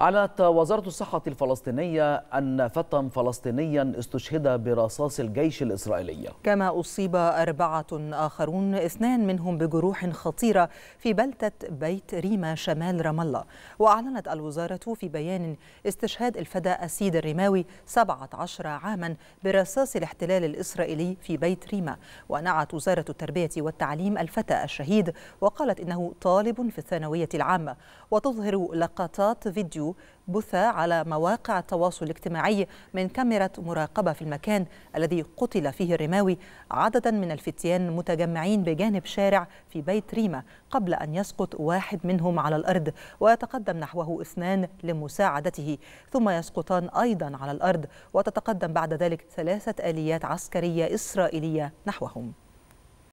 أعلنت وزارة الصحة الفلسطينية أن فتى فلسطينيا استشهد برصاص الجيش الإسرائيلي كما أصيب أربعة آخرون اثنان منهم بجروح خطيرة في بلدة بيت ريما شمال رام الله وأعلنت الوزارة في بيان استشهاد الفدى أسيد الرماوي 17 عاما برصاص الاحتلال الإسرائيلي في بيت ريما ونعت وزارة التربية والتعليم الفتى الشهيد وقالت إنه طالب في الثانوية العامة وتظهر لقطات فيديو بث على مواقع التواصل الاجتماعي من كاميرا مراقبة في المكان الذي قتل فيه الرماوي عددا من الفتيان متجمعين بجانب شارع في بيت ريما قبل أن يسقط واحد منهم على الأرض ويتقدم نحوه اثنان لمساعدته ثم يسقطان أيضا على الأرض وتتقدم بعد ذلك ثلاثة آليات عسكرية إسرائيلية نحوهم